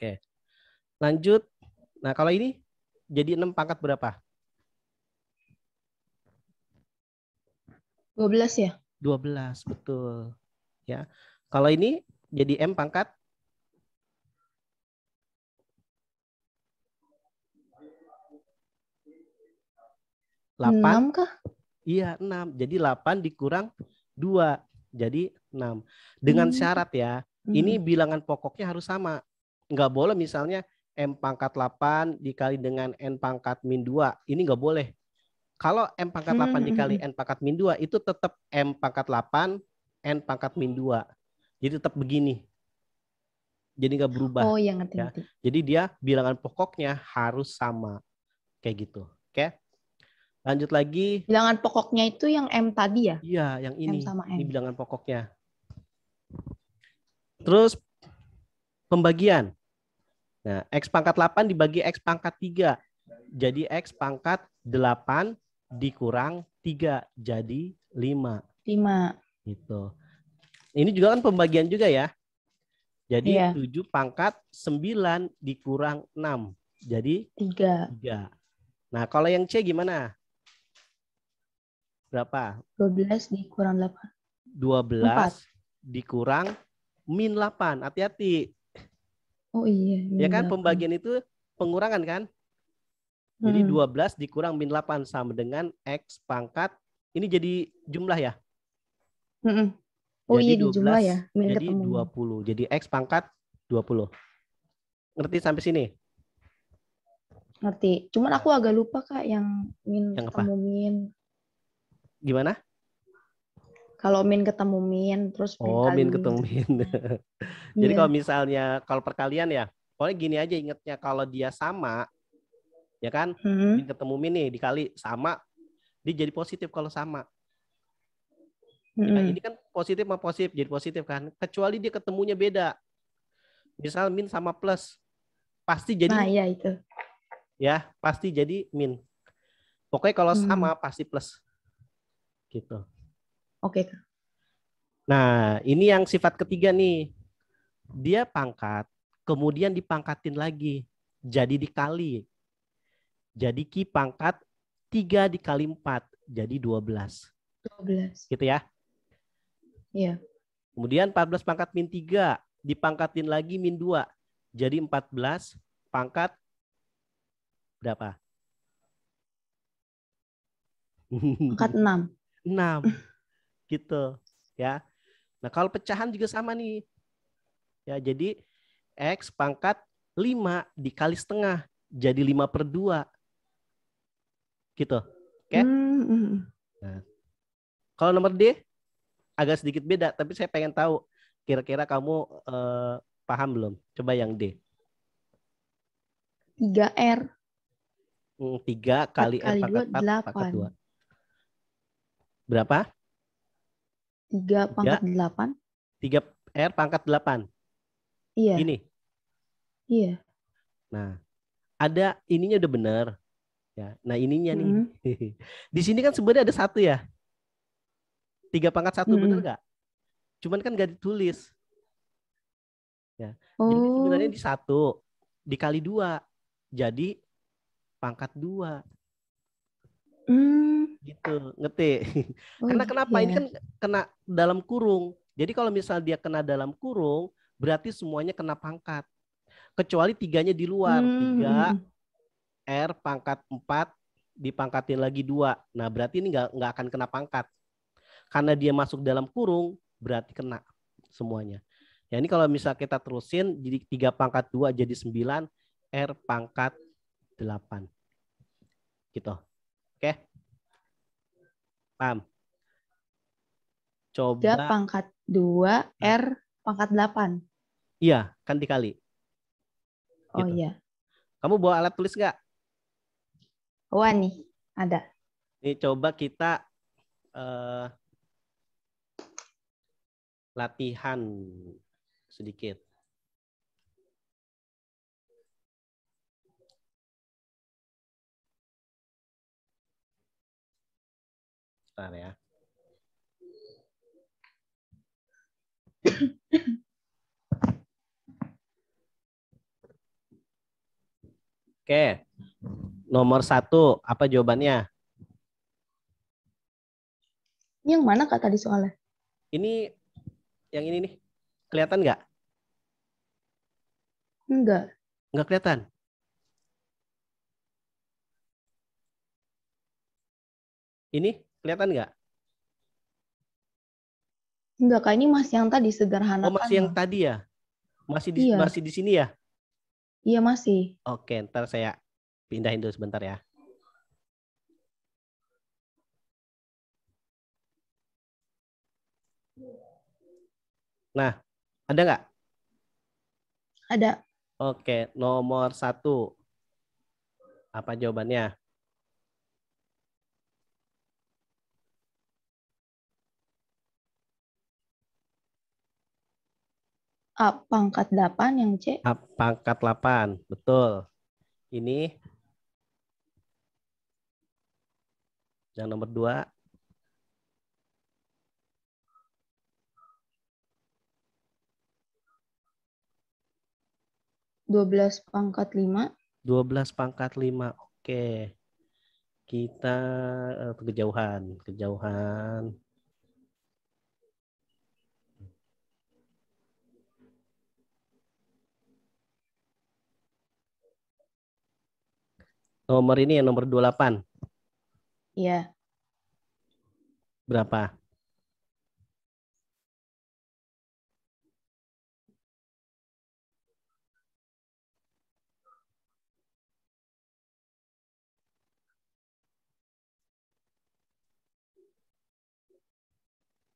Oke. Lanjut. Nah, kalau ini jadi 6 pangkat berapa? 12 ya? 12, betul. Ya. Kalau ini jadi M pangkat 8. 6 kah? Iya, 6. Jadi 8 dikurang 2. Jadi 6. Dengan hmm. syarat ya, hmm. ini bilangan pokoknya harus sama nggak boleh misalnya M pangkat 8 dikali dengan N pangkat min 2. Ini nggak boleh. Kalau M pangkat 8 hmm, hmm, dikali hmm. N pangkat min 2 itu tetap M pangkat 8, N pangkat min 2. Jadi tetap begini. Jadi nggak berubah. Oh, yang ngerti, ya. ngerti. Jadi dia bilangan pokoknya harus sama. Kayak gitu. Oke. Lanjut lagi. Bilangan pokoknya itu yang M tadi ya? Iya, yang ini. M sama Ini bilangan pokoknya. Terus pembagian Nah, X pangkat 8 dibagi X pangkat 3. Jadi X pangkat 8 dikurang 3. Jadi 5. 5. Gitu. Ini juga kan pembagian juga ya. Jadi iya. 7 pangkat 9 dikurang 6. Jadi 3. 3. Nah, kalau yang C gimana? Berapa? 12 dikurang 8. 12 4. dikurang min 8. Hati-hati Oh iya. Ya kan 8. pembagian itu pengurangan kan? Jadi Hmm. 12 dikurang min 8 sama dengan X pangkat. Ini jadi jumlah ya? Hmm. Oh jadi iya 12, jumlah ya. Min jadi ketemu. 20. Jadi X pangkat 20. Ngerti sampai sini? Ngerti. Cuman aku agak lupa Kak yang min yang ketemu apa? min. Gimana? kalau min ketemu min terus min oh min ketemu gitu. min iya. jadi kalau misalnya kalau perkalian ya pokoknya gini aja ingatnya. kalau dia sama ya kan mm-hmm. min ketemu min nih dikali sama dia jadi positif kalau sama mm-hmm. ya, ini kan positif sama positif jadi positif kan kecuali dia ketemunya beda misal min sama plus pasti jadi nah ya itu ya pasti jadi min pokoknya kalau mm-hmm. sama hmm. pasti plus gitu Oke. Okay. Nah, ini yang sifat ketiga nih. Dia pangkat, kemudian dipangkatin lagi. Jadi dikali. Jadi Ki pangkat 3 dikali empat jadi Dua belas. Gitu ya? Iya. Kemudian empat belas pangkat min 3, dipangkatin lagi min 2. Jadi belas pangkat berapa? Pangkat 6. 6 gitu ya. Nah, kalau pecahan juga sama nih. Ya, jadi X pangkat 5 dikali setengah jadi 5 per 2. Gitu. Oke? Okay? Mm. Hmm, hmm. Nah. Kalau nomor D agak sedikit beda, tapi saya pengen tahu kira-kira kamu eh, paham belum? Coba yang D. 3R. 3 hmm, kali, R kali R pangkat pangkat 2. Berapa? 3 ya. pangkat 8. 3 R pangkat 8. Iya. Ini. Iya. Nah, ada ininya udah benar. Ya. Nah, ininya nih. Mm -hmm. Di sini kan sebenarnya ada satu ya. 3 pangkat 1 mm -hmm. benar enggak? Cuman kan enggak ditulis. Ya. Oh. Jadi sebenarnya di satu dikali dua. Jadi pangkat 2. Mm. Gitu, ngerti. Oh, Karena kenapa? Iya. Ini kan kena dalam kurung. Jadi kalau misal dia kena dalam kurung, berarti semuanya kena pangkat. Kecuali tiganya di luar. mm. Tiga, hmm, hmm. R pangkat empat dipangkatin lagi dua. Nah berarti ini nggak nggak akan kena pangkat. Karena dia masuk dalam kurung, berarti kena semuanya. Ya ini kalau misal kita terusin jadi tiga pangkat dua jadi sembilan R pangkat delapan. Gitu. Oke. Okay. Paham? Coba. Tiga pangkat 2, R pangkat 8. Iya, kan dikali. Oh gitu. iya. Kamu bawa alat tulis nggak? Wah nih, ada. Nih coba kita uh, latihan sedikit. Bentar ya. Oke, nomor satu apa jawabannya? Ini yang mana kak tadi soalnya? Ini yang ini nih, kelihatan nggak? Enggak. Enggak kelihatan. Ini Kelihatan nggak? Enggak, kayaknya masih yang tadi sederhana. Oh, masih yang tadi ya? Masih di, iya. masih di sini ya? Iya, masih. Oke, ntar saya pindahin dulu sebentar ya. Nah, ada nggak? Ada. Oke, nomor satu. Apa jawabannya? A pangkat 8 yang C. A pangkat 8, betul. Ini yang nomor 2. Dua belas pangkat lima. Dua belas pangkat lima, oke. Kita eh, kejauhan, kejauhan nomor ini yang nomor 28. Iya. Berapa?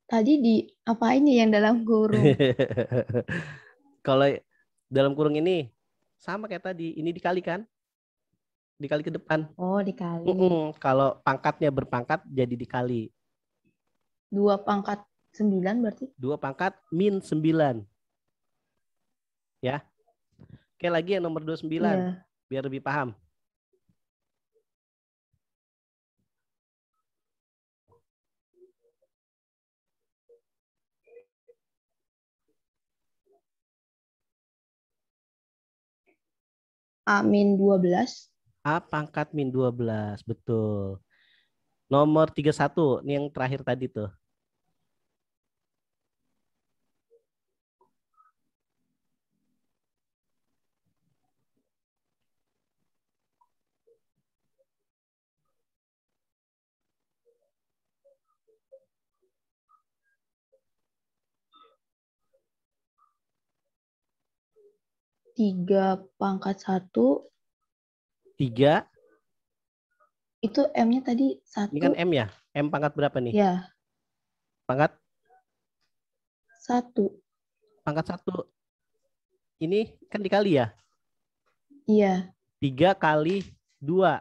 Tadi di apa ini yang dalam kurung? Kalau dalam kurung ini sama kayak tadi, ini dikalikan dikali ke depan. Oh, dikali. Mm -mm. Kalau pangkatnya berpangkat jadi dikali. Dua pangkat sembilan berarti? Dua pangkat min sembilan. Ya. Oke, lagi yang nomor dua sembilan. Yeah. Biar lebih paham. Amin 12 A pangkat min 12. Betul. Nomor 31, ini yang terakhir tadi tuh. tiga pangkat satu tiga. Itu M-nya tadi satu. Ini kan M ya? M pangkat berapa nih? Ya. Pangkat? Satu. Pangkat satu. Ini kan dikali ya? Iya. Tiga kali dua.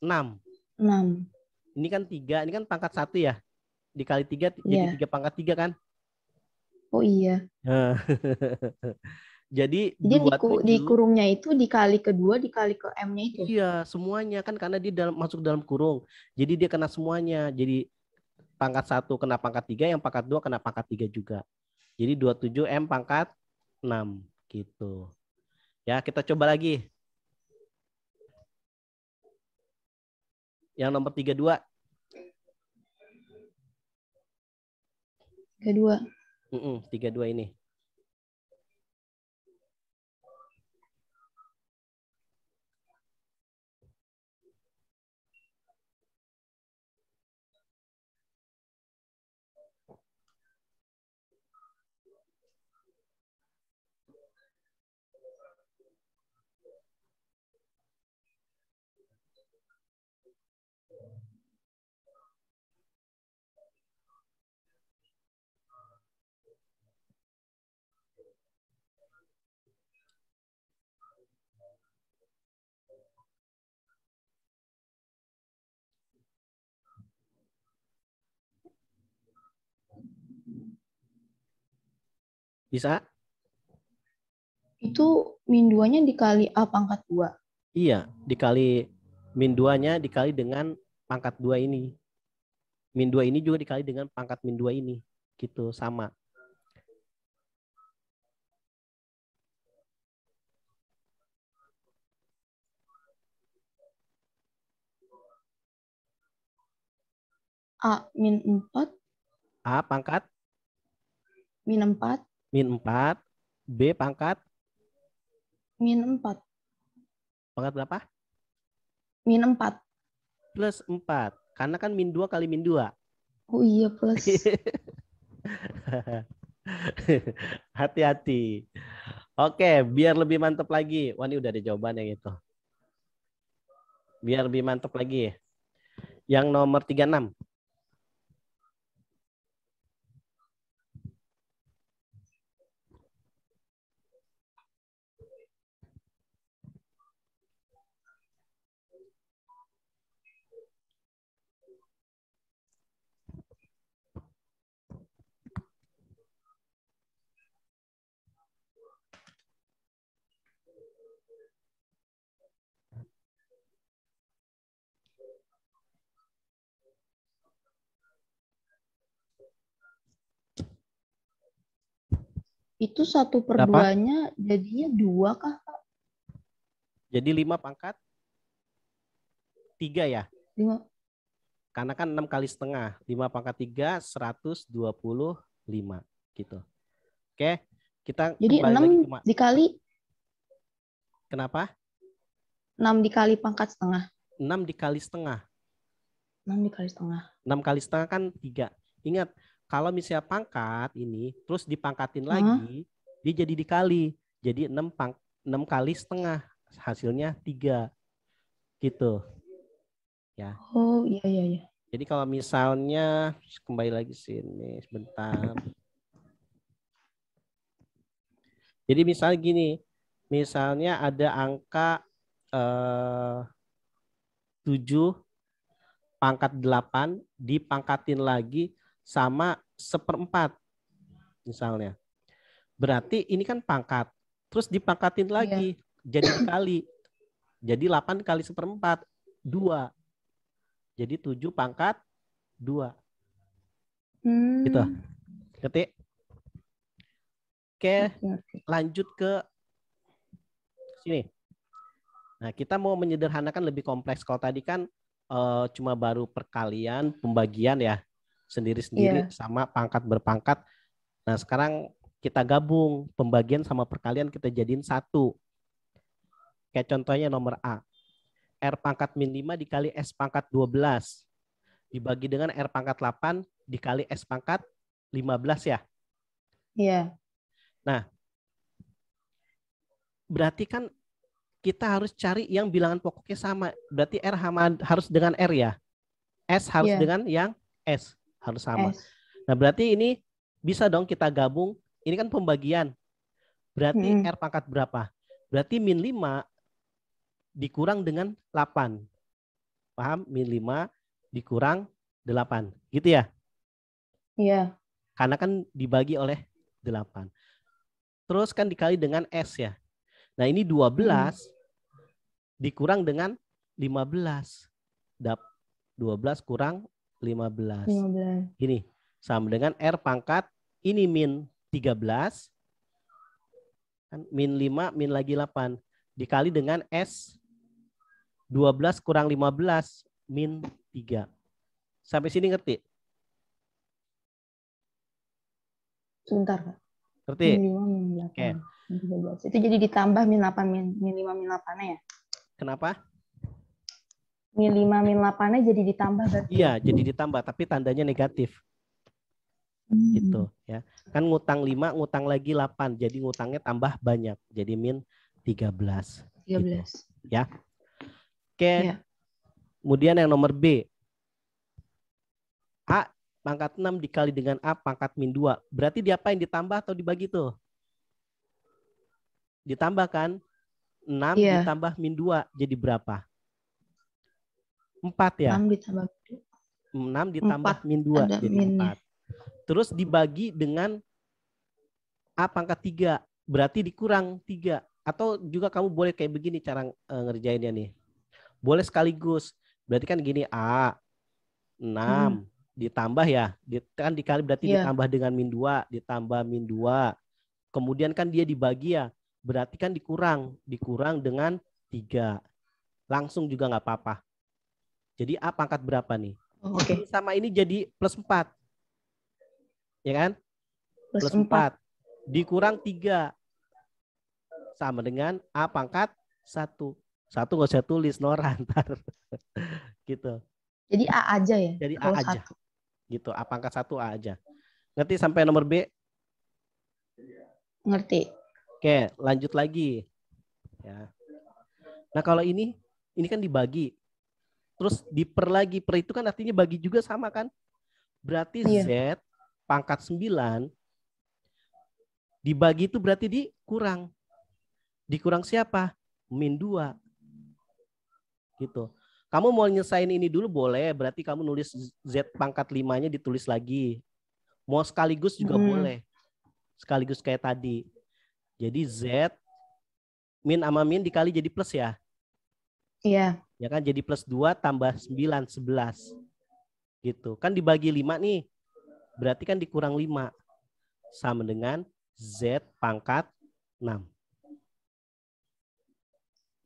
Enam. Enam. Ini kan tiga. Ini kan pangkat satu ya? Dikali tiga, jadi iya. tiga pangkat tiga kan? Oh iya. Jadi, Jadi dua diku, di kurungnya itu dikali kedua dikali ke m-nya itu. Iya, semuanya kan karena dia dalam, masuk dalam kurung. Jadi dia kena semuanya. Jadi pangkat satu kena pangkat tiga, yang pangkat dua kena pangkat tiga juga. Jadi 27 m pangkat 6 gitu. Ya, kita coba lagi. Yang nomor 32. 32. Mm -mm, 32 ini. Bisa? Itu min 2-nya dikali A pangkat 2. Iya, dikali min 2-nya dikali dengan pangkat 2 ini. Min 2 ini juga dikali dengan pangkat min 2 ini. Gitu, sama. A min 4. A pangkat? Min 4. Min 4. B pangkat? Min 4. Pangkat berapa? Min 4. Plus 4. Karena kan min 2 kali min 2. Oh iya plus. Hati-hati. Oke, biar lebih mantap lagi. wani udah ada jawaban yang itu. Biar lebih mantap lagi. Yang nomor 36. Itu satu per Berapa? duanya jadinya dua kah Pak? Jadi lima pangkat tiga ya? Lima. Karena kan enam kali setengah, lima pangkat tiga seratus dua puluh lima gitu. Oke, kita jadi enam dikali. Kenapa? Enam dikali pangkat setengah. Enam dikali setengah. Enam dikali setengah. Enam kali setengah kan tiga. Ingat, kalau misalnya pangkat ini terus dipangkatin hmm. lagi, dia jadi dikali. Jadi enam pang enam kali setengah hasilnya tiga Gitu. Ya. Oh, iya iya iya. Jadi kalau misalnya kembali lagi sini sebentar. Jadi misalnya gini, misalnya ada angka eh, 7 pangkat 8 dipangkatin lagi sama seperempat misalnya. Berarti ini kan pangkat. Terus dipangkatin iya. lagi. Iya. Jadi kali Jadi 8 kali seperempat. 2. Jadi 7 pangkat 2. Hmm. Gitu. ketik Oke, lanjut ke sini. Nah, kita mau menyederhanakan lebih kompleks. Kalau tadi kan e, cuma baru perkalian, pembagian ya sendiri-sendiri yeah. sama pangkat berpangkat. Nah, sekarang kita gabung pembagian sama perkalian kita jadiin satu. Kayak contohnya nomor A. R pangkat min 5 dikali S pangkat 12. Dibagi dengan R pangkat 8 dikali S pangkat 15 ya? Iya. Nah, berarti kan kita harus cari yang bilangan pokoknya sama. Berarti R harus dengan R ya? S harus yeah. dengan yang S harus sama. S. Eh. Nah, berarti ini bisa dong kita gabung. Ini kan pembagian. Berarti hmm. R pangkat berapa? Berarti min 5 dikurang dengan 8. Paham? Min 5 dikurang 8. Gitu ya? Iya. Karena kan dibagi oleh 8. Terus kan dikali dengan S ya. Nah ini 12 hmm. dikurang dengan 15. Dap 12 kurang 15. 15. Ini sama dengan R pangkat ini min 13 kan min 5 min lagi 8 dikali dengan S 12 kurang 15 min 3. Sampai sini ngerti? Sebentar, Kak. Ngerti? Min 5, min 8, okay. min 13. Itu jadi ditambah min 8, min, min 5, min 8 ya? Kenapa? min 5 min 8 nya jadi ditambah berarti. Iya, jadi ditambah tapi tandanya negatif. Hmm. Gitu ya. Kan ngutang 5, ngutang lagi 8. Jadi ngutangnya tambah banyak. Jadi min 13. 13. Gitu. Ya. Oke. Ya. Kemudian yang nomor B. A pangkat 6 dikali dengan A pangkat min 2. Berarti diapain? Ditambah atau dibagi tuh? Ditambah kan? 6 yeah. ditambah min 2 jadi berapa? 4 ya? 6 ditambah 6 ditambah 4. min 2 Ada jadi min 4. Terus dibagi dengan A pangkat 3. Berarti dikurang 3. Atau juga kamu boleh kayak begini cara eh, ngerjainnya nih. Boleh sekaligus. Berarti kan gini A 6 hmm. ditambah ya. Kan dikali berarti yeah. ditambah dengan min 2. Ditambah min 2. Kemudian kan dia dibagi ya. Berarti kan dikurang. Dikurang dengan 3. Langsung juga nggak apa-apa jadi A pangkat berapa nih? Oh, oke. Okay. Sama ini jadi plus 4. Ya kan? Plus, plus 4. 4. Dikurang 3. Sama dengan A pangkat 1. 1 nggak usah tulis, Nora ntar. gitu. Jadi A aja ya? Jadi A aja. 1. Gitu, A pangkat 1 A aja. Ngerti sampai nomor B? Ngerti. Oke, lanjut lagi. Ya. Nah kalau ini, ini kan dibagi terus diper lagi per itu kan artinya bagi juga sama kan? Berarti iya. Z pangkat 9 dibagi itu berarti dikurang. Dikurang siapa? Min 2. Gitu. Kamu mau nyesain ini dulu boleh, berarti kamu nulis Z pangkat 5-nya ditulis lagi. Mau sekaligus juga hmm. boleh. Sekaligus kayak tadi. Jadi Z min sama min dikali jadi plus ya? Iya ya kan jadi plus 2 tambah 9 11 gitu kan dibagi 5 nih berarti kan dikurang 5 sama dengan Z pangkat 6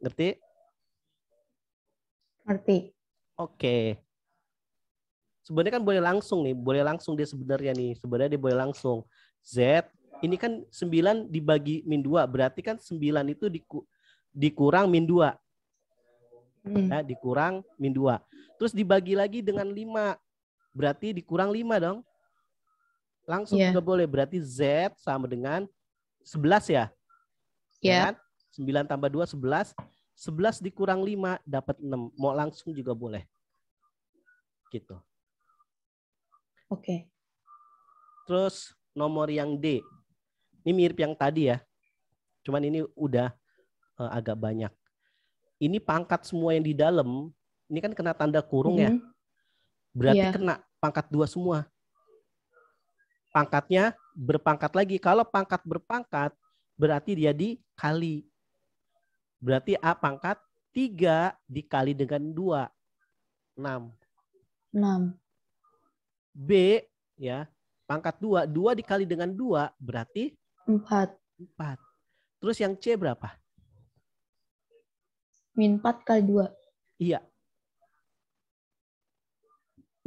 ngerti? ngerti oke sebenarnya kan boleh langsung nih boleh langsung dia sebenarnya nih sebenarnya dia boleh langsung Z ini kan 9 dibagi min 2 berarti kan 9 itu diku, dikurang min 2 Hmm. Ya, dikurang min 2. Terus dibagi lagi dengan 5. Berarti dikurang 5 dong. Langsung yeah. juga boleh. Berarti Z sama dengan 11 ya? Iya. Yeah. Kan? 9 tambah 2, 11. 11 dikurang 5 dapat 6. Mau langsung juga boleh. Gitu. Oke. Okay. Terus nomor yang D. Ini mirip yang tadi ya. Cuman ini udah uh, agak banyak ini pangkat semua yang di dalam ini kan kena tanda kurung mm -hmm. ya. Mm-hmm. Berarti yeah. kena pangkat dua semua. Pangkatnya berpangkat lagi. Kalau pangkat berpangkat berarti dia dikali. Berarti A pangkat tiga dikali dengan dua enam enam B ya, pangkat dua dua dikali dengan dua berarti empat empat Terus yang C berapa? Min 4 kali 2. Iya.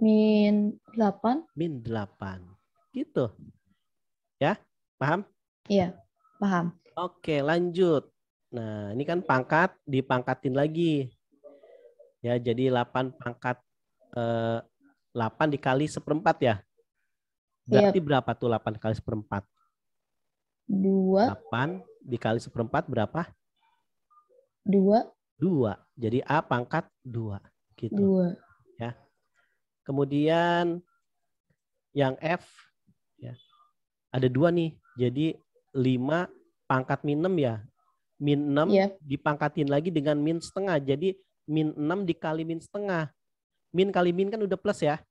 Min 8. Min 8. Gitu. Ya, paham? Iya, paham. Oke, lanjut. Nah, ini kan pangkat dipangkatin lagi. Ya, jadi 8 pangkat eh, 8 dikali seperempat ya. Berarti iya. berapa tuh 8 kali seperempat? 2. 8 dikali seperempat berapa? 2 dua. Jadi A pangkat dua gitu. Dua. Ya. Kemudian yang F ya. Ada dua nih. Jadi 5 pangkat min 6 ya. Min 6 yeah. dipangkatin lagi dengan min setengah. Jadi min 6 dikali min setengah. Min kali min kan udah plus ya.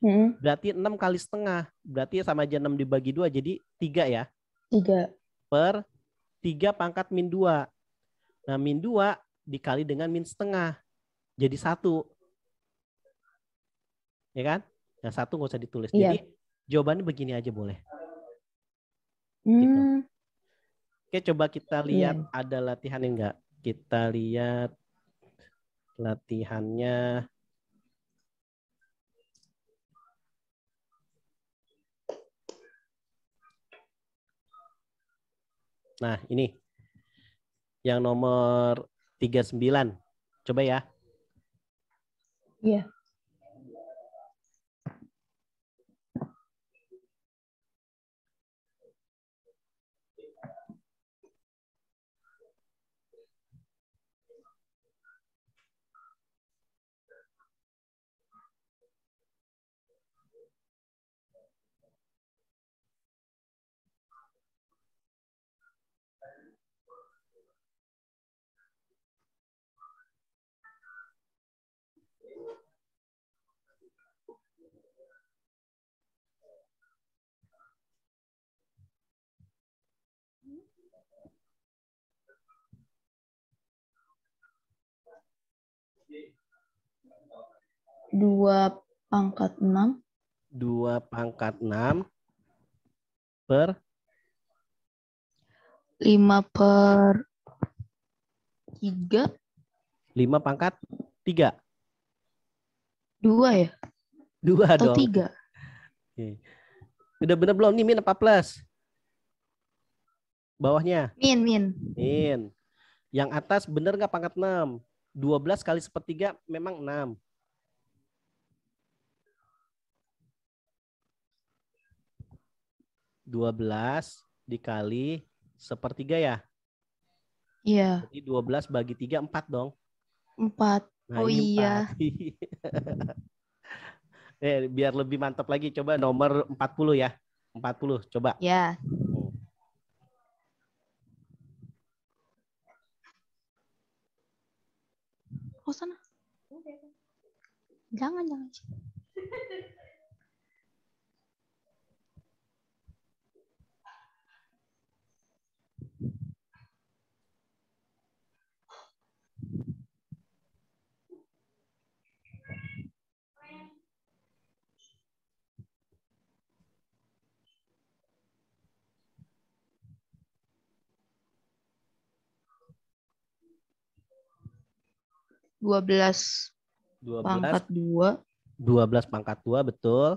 Hmm. Berarti 6 kali setengah. Berarti sama aja 6 dibagi 2 jadi 3 ya. 3. Per 3 pangkat min 2. Nah min 2 dikali dengan min setengah. Jadi satu. Ya kan? Yang satu nggak usah ditulis. Iya. Jadi jawabannya begini aja boleh. Hmm. Gitu. Oke, coba kita iya. lihat ada latihan enggak? Kita lihat latihannya. Nah, ini yang nomor 39. Coba ya. Iya. Yeah. 2 pangkat 6. 2 pangkat 6 per 5 per 3. 5 pangkat 3. 2 ya? 2 Atau dong. 3. Oke. Udah bener belum Ini min apa plus? Bawahnya. Min, min. Min. Yang atas bener nggak pangkat 6? 12 kali sepertiga memang 6. 12 dikali sepertiga ya? Iya. Jadi 12 bagi 3, 4 dong. 4. Nah, oh iya. 4. eh, biar lebih mantap lagi, coba nomor 40 ya. 40, coba. Iya. Oh sana. Jangan, jangan. 12, pangkat 2. 12 pangkat 2, betul.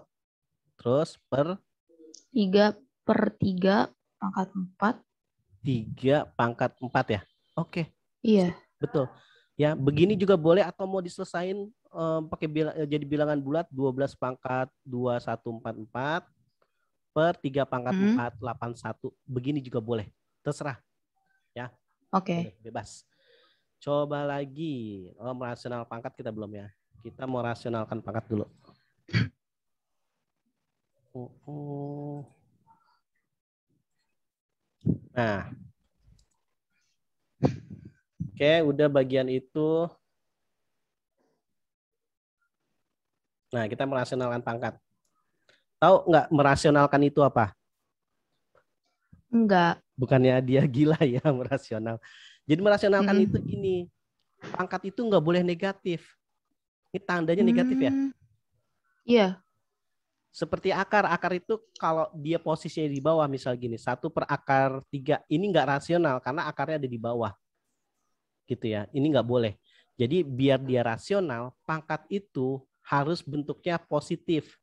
Terus per? 3 per 3 pangkat 4. 3 pangkat 4 ya? Oke. Okay. Iya. Betul. Ya, begini juga boleh atau mau diselesain um, pakai bila, eh, jadi bilangan bulat 12 pangkat 2144 per 3 pangkat hmm. 481. Begini juga boleh. Terserah. Ya. Oke. Okay. Bebas. Coba lagi. Oh, merasional pangkat kita belum ya. Kita mau rasionalkan pangkat dulu. Oh, Nah. Oke, udah bagian itu. Nah, kita merasionalkan pangkat. Tahu nggak merasionalkan itu apa? Enggak. Bukannya dia gila ya merasional. Jadi merasionalkan hmm. itu gini, pangkat itu nggak boleh negatif. Ini tandanya hmm. negatif ya? Mm. Iya. Seperti akar, akar itu kalau dia posisinya di bawah misal gini, satu per akar tiga, ini nggak rasional karena akarnya ada di bawah, gitu ya. Ini nggak boleh. Jadi biar dia rasional, pangkat itu harus bentuknya positif.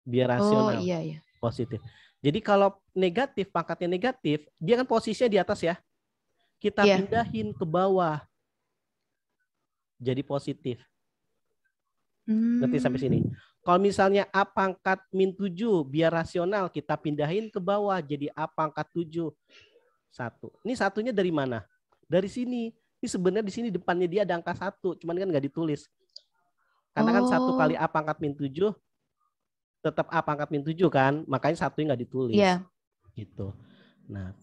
Biar oh, rasional. Oh iya iya. Positif. Jadi kalau negatif, pangkatnya negatif, dia kan posisinya di atas ya kita yeah. pindahin ke bawah. Jadi positif. Hmm. Ngerti sampai sini? Kalau misalnya A pangkat min 7 biar rasional kita pindahin ke bawah jadi A pangkat 7. Satu. Ini satunya dari mana? Dari sini. Ini sebenarnya di sini depannya dia ada angka satu, cuman kan nggak ditulis. Karena oh. kan satu oh. kali A pangkat min 7 tetap A pangkat min 7 kan, makanya satunya nggak ditulis. Yeah. Gitu. Nah,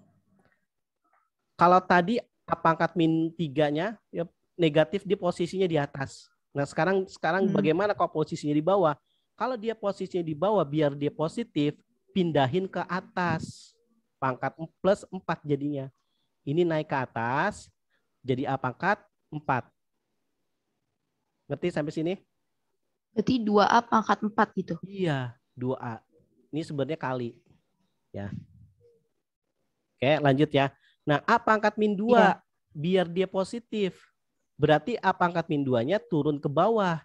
kalau tadi pangkat min tiganya ya, negatif di posisinya di atas. Nah sekarang sekarang hmm. bagaimana kalau posisinya di bawah? Kalau dia posisinya di bawah biar dia positif pindahin ke atas pangkat plus 4 jadinya. Ini naik ke atas jadi A pangkat 4. Ngerti sampai sini? Berarti 2A pangkat 4 gitu? Iya, 2A. Ini sebenarnya kali. Ya. Oke, lanjut ya. Nah, A pangkat min 2 yeah. biar dia positif. Berarti A pangkat min 2-nya turun ke bawah.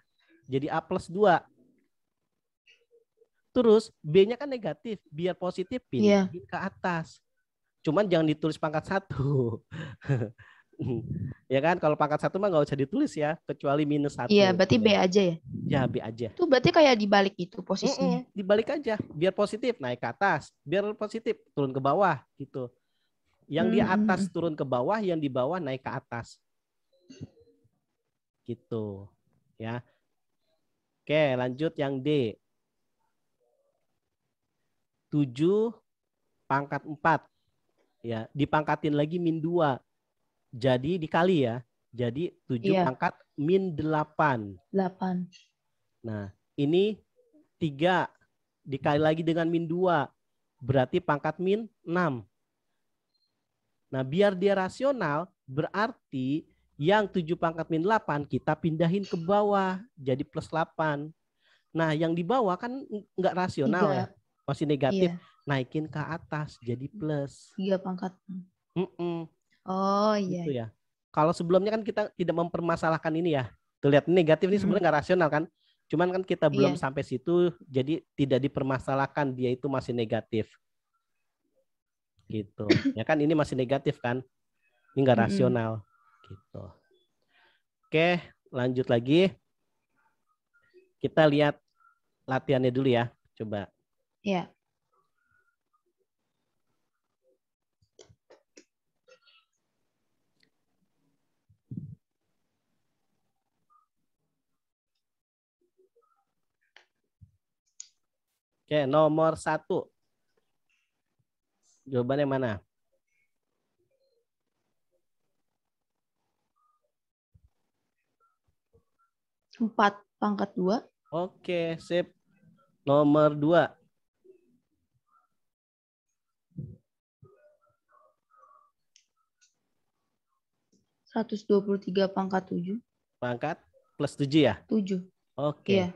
Jadi A plus 2. Terus B-nya kan negatif, biar positif pindah iya. yeah. ke atas. Cuman jangan ditulis pangkat satu. ya kan kalau pangkat satu mah nggak usah ditulis ya kecuali minus satu iya berarti B aja ya ya B aja itu berarti kayak dibalik itu posisinya mm -mm, dibalik aja biar positif naik ke atas biar positif turun ke bawah gitu yang hmm. di hmm, atas hmm. turun ke bawah, yang di bawah naik ke atas. Gitu. Ya. Oke, lanjut yang D. 7 pangkat 4. Ya, dipangkatin lagi min 2. Jadi dikali ya. Jadi 7 iya. pangkat min 8. 8. Nah, ini 3 dikali lagi dengan min 2. Berarti pangkat min 6. Nah, biar dia rasional berarti yang 7 pangkat min 8 kita pindahin ke bawah jadi plus 8. Nah, yang di bawah kan nggak rasional Tiga. ya. Masih negatif. Iya. Naikin ke atas jadi plus. 3 pangkat. Mm -mm. Oh iya. Gitu ya. Kalau sebelumnya kan kita tidak mempermasalahkan ini ya. Tuh lihat negatif ini sebenarnya nggak mm. rasional kan. Cuman kan kita belum iya. sampai situ jadi tidak dipermasalahkan dia itu masih negatif gitu ya kan ini masih negatif kan ini nggak rasional mm-hmm. gitu oke lanjut lagi kita lihat latihannya dulu ya coba ya yeah. Oke, nomor satu. Jawaban yang mana? Empat pangkat dua. Oke, sip. Nomor dua. Seratus dua puluh tiga pangkat tujuh. Pangkat plus tujuh ya? Tujuh. Oke. Iya.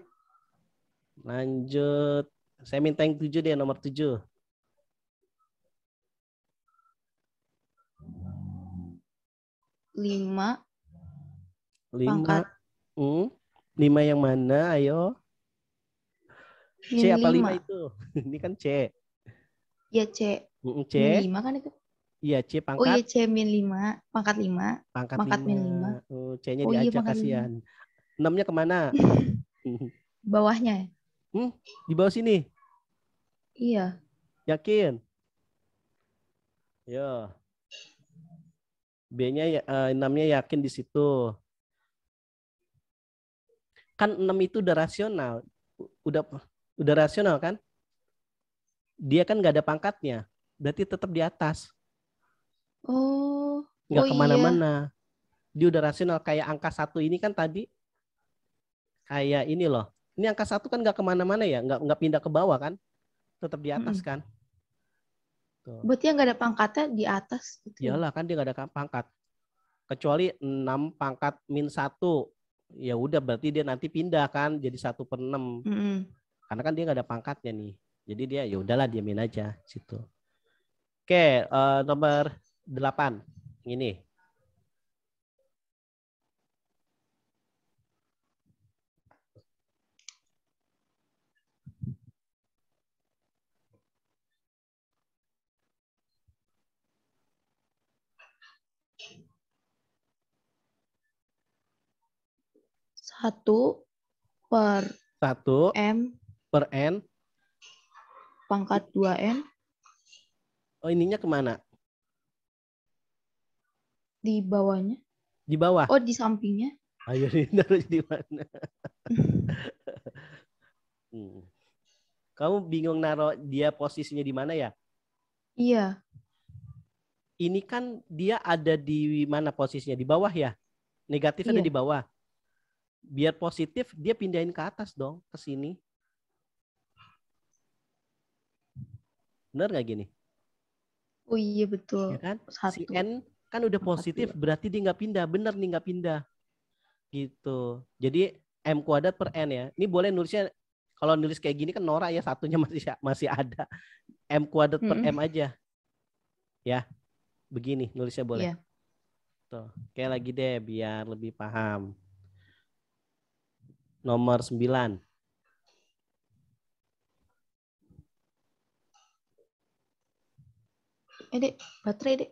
Lanjut. Saya minta yang tujuh deh, nomor tujuh. lima, 5 pangkat. Hmm, 5 yang mana? Ayo. C apa lima itu? Ini kan C. ya C. Hmm, C. Min 5 kan itu. Iya C pangkat. Oh iya C min 5. Pangkat 5. Pangkat, pangkat 5. min 5. Oh, C-nya oh, iya, diajak iya, kasihan. 6-nya kemana? Bawahnya. Hmm? Di bawah sini? Iya. Yakin? Ya. B-nya uh, yakin di situ. Kan 6 itu udah rasional. Udah udah rasional kan? Dia kan nggak ada pangkatnya. Berarti tetap di atas. Oh. Nggak oh kemana-mana. Iya. Dia udah rasional. Kayak angka satu ini kan tadi. Kayak ini loh. Ini angka satu kan nggak kemana-mana ya. Nggak, nggak pindah ke bawah kan? Tetap di atas hmm. kan? Betul. Berarti yang gak ada pangkatnya di atas? Gitu. Iyalah kan dia gak ada pangkat. Kecuali 6 pangkat min 1. Ya udah berarti dia nanti pindah kan jadi satu per 6. Mm -hmm. Karena kan dia gak ada pangkatnya nih. Jadi dia ya udahlah diamin aja situ. Oke, uh, nomor 8. Ini. Satu per satu m per n pangkat 2 n. Oh ininya kemana? Di bawahnya. Di bawah. Oh di sampingnya. Ayo ditaruh di mana? Hmm. Kamu bingung naruh dia posisinya di mana ya? Iya. Ini kan dia ada di mana posisinya? Di bawah ya? Negatif iya. ada di bawah biar positif dia pindahin ke atas dong ke sini benar nggak gini oh iya betul ya kan Satu. si n kan udah positif Satu. Iya. berarti dia nggak pindah benar nih nggak pindah gitu jadi m kuadrat per n ya ini boleh nulisnya kalau nulis kayak gini kan Nora ya satunya masih masih ada m kuadrat per m aja ya begini nulisnya boleh yeah. tuh kayak lagi deh biar lebih paham nomor 9. Eh, Dek, baterai, Dek.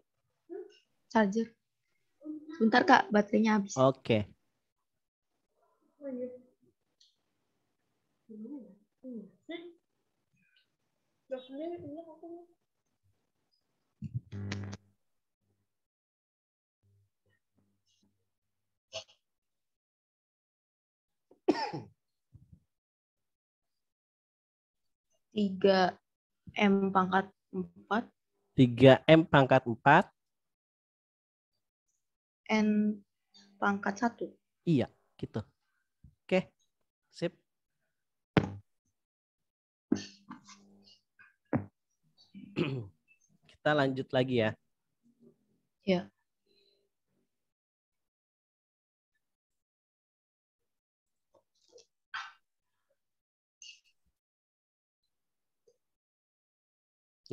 Charger. Bentar, Kak, baterainya habis. Oke. Okay. Hmm. Hmm. Hmm. 3 M pangkat 4. 3 M pangkat 4. N pangkat 1. Iya, gitu. Oke, sip. Kita lanjut lagi ya. Ya.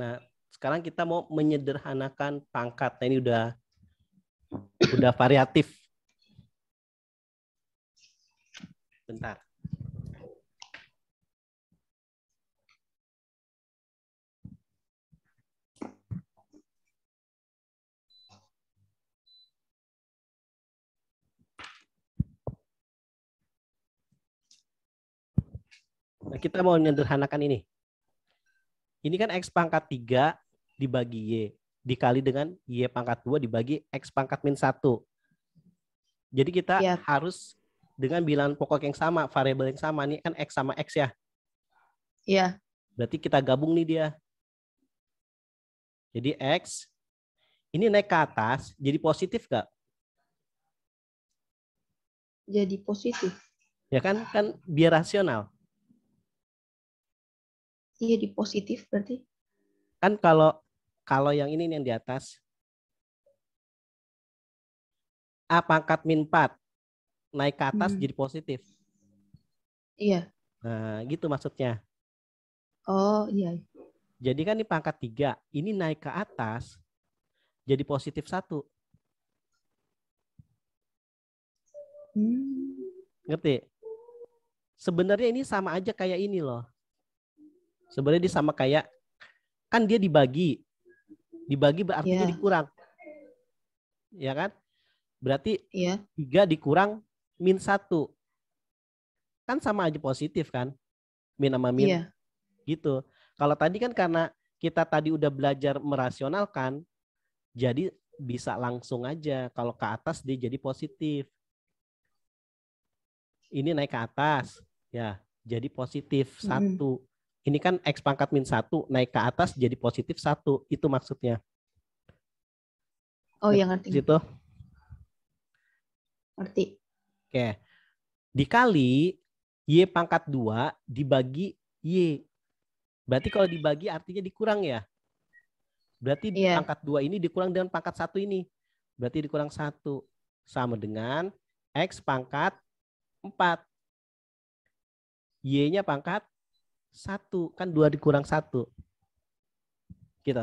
Nah, sekarang kita mau menyederhanakan pangkat. Nah, ini udah udah variatif. Bentar. Nah, kita mau menyederhanakan ini. Ini kan X pangkat 3 dibagi Y. Dikali dengan Y pangkat 2 dibagi X pangkat min 1. Jadi kita ya. harus dengan bilangan pokok yang sama, variabel yang sama. Ini kan X sama X ya. Iya. Berarti kita gabung nih dia. Jadi X. Ini naik ke atas, jadi positif kak. Jadi positif. Ya kan? Kan biar rasional. Iya, di positif berarti? Kan kalau kalau yang ini yang di atas A pangkat min 4 naik ke atas hmm. jadi positif. Iya. Nah, gitu maksudnya. Oh, iya. Jadi kan ini pangkat 3, ini naik ke atas jadi positif satu. Hmm. Ngerti? Sebenarnya ini sama aja kayak ini loh. Sebenarnya dia sama kayak kan dia dibagi. Dibagi berarti yeah. dikurang. Ya kan? Berarti yeah. 3 dikurang min satu Kan sama aja positif kan? Min sama min. Yeah. Gitu. Kalau tadi kan karena kita tadi udah belajar merasionalkan, jadi bisa langsung aja. Kalau ke atas dia jadi positif. Ini naik ke atas, ya jadi positif satu. Mm ini kan X pangkat min 1 naik ke atas jadi positif 1. Itu maksudnya. Oh, yang ngerti. Gitu. Ngerti. Oke. Dikali Y pangkat 2 dibagi Y. Berarti kalau dibagi artinya dikurang ya? Berarti yeah. pangkat 2 ini dikurang dengan pangkat 1 ini. Berarti dikurang 1. Sama dengan X pangkat 4. Y-nya pangkat satu. Kan dua dikurang satu. Gitu.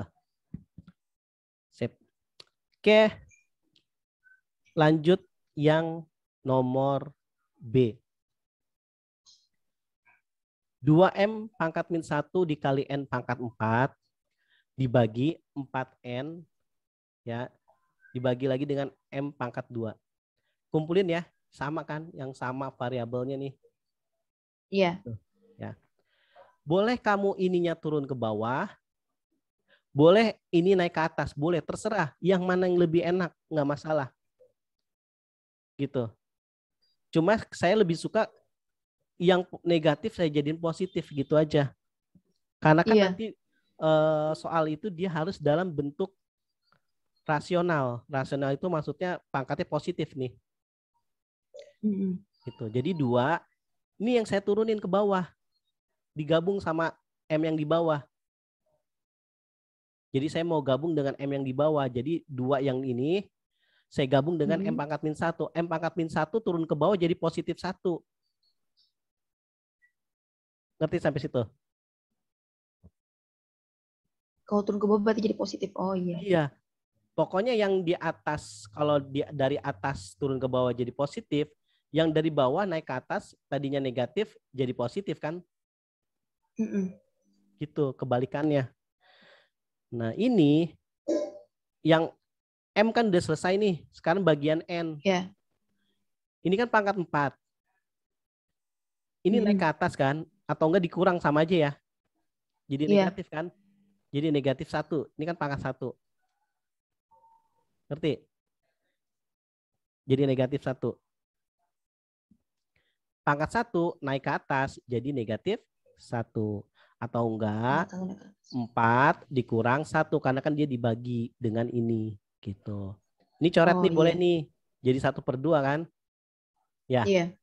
Sip. Oke. Lanjut yang nomor B. 2M pangkat min 1 dikali N pangkat 4 dibagi 4N ya dibagi lagi dengan M pangkat 2. Kumpulin ya, sama kan yang sama variabelnya nih. Iya. Yeah. Ya boleh kamu ininya turun ke bawah, boleh ini naik ke atas, boleh terserah. Yang mana yang lebih enak, nggak masalah. Gitu. Cuma saya lebih suka yang negatif saya jadiin positif gitu aja. Karena kan iya. nanti eh, soal itu dia harus dalam bentuk rasional. Rasional itu maksudnya pangkatnya positif nih. Mm -hmm. Gitu. Jadi dua, ini yang saya turunin ke bawah digabung sama M yang di bawah. Jadi saya mau gabung dengan M yang di bawah. Jadi dua yang ini saya gabung dengan hmm. M pangkat min 1. M pangkat min 1 turun ke bawah jadi positif 1. Ngerti sampai situ? Kalau turun ke bawah berarti jadi positif. Oh iya. Iya. Pokoknya yang di atas kalau di, dari atas turun ke bawah jadi positif, yang dari bawah naik ke atas tadinya negatif jadi positif kan? Gitu kebalikannya. Nah ini yang M kan udah selesai nih. Sekarang bagian N. Yeah. Ini kan pangkat 4. Ini mm. naik ke atas kan? Atau enggak dikurang sama aja ya? Jadi iya. negatif kan? Jadi negatif satu. Ini kan pangkat satu. Ngerti? Jadi negatif satu. Pangkat satu naik ke atas jadi negatif satu atau enggak empat dikurang satu karena kan dia dibagi dengan ini gitu. Ini coret oh, nih iya. boleh nih jadi satu per dua kan? Ya. Iya.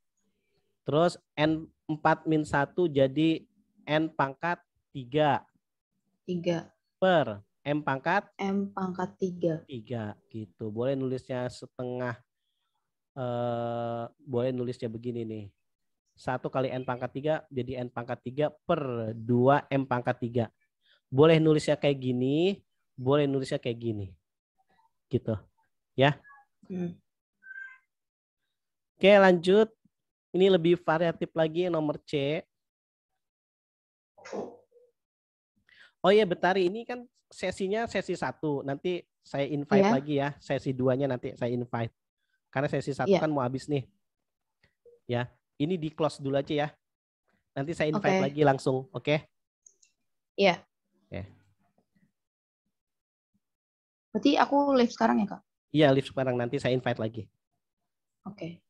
Terus n 4 min satu jadi n pangkat tiga tiga Per m pangkat? M pangkat tiga tiga gitu. Boleh nulisnya setengah. Eh, boleh nulisnya begini nih. 1 kali N pangkat 3 jadi N pangkat 3 per 2 M pangkat 3. Boleh nulisnya kayak gini, boleh nulisnya kayak gini. Gitu. Ya. Hmm. Oke lanjut. Ini lebih variatif lagi nomor C. Oh iya Betari, ini kan sesinya sesi satu. Nanti saya invite yeah. lagi ya. Sesi nya nanti saya invite. Karena sesi satu yeah. kan mau habis nih. Ya ini di close dulu aja ya. Nanti saya invite okay. lagi langsung, oke? Okay? Iya. Berarti aku live sekarang ya, Kak? Iya, live sekarang. Nanti saya invite lagi. Oke. Okay.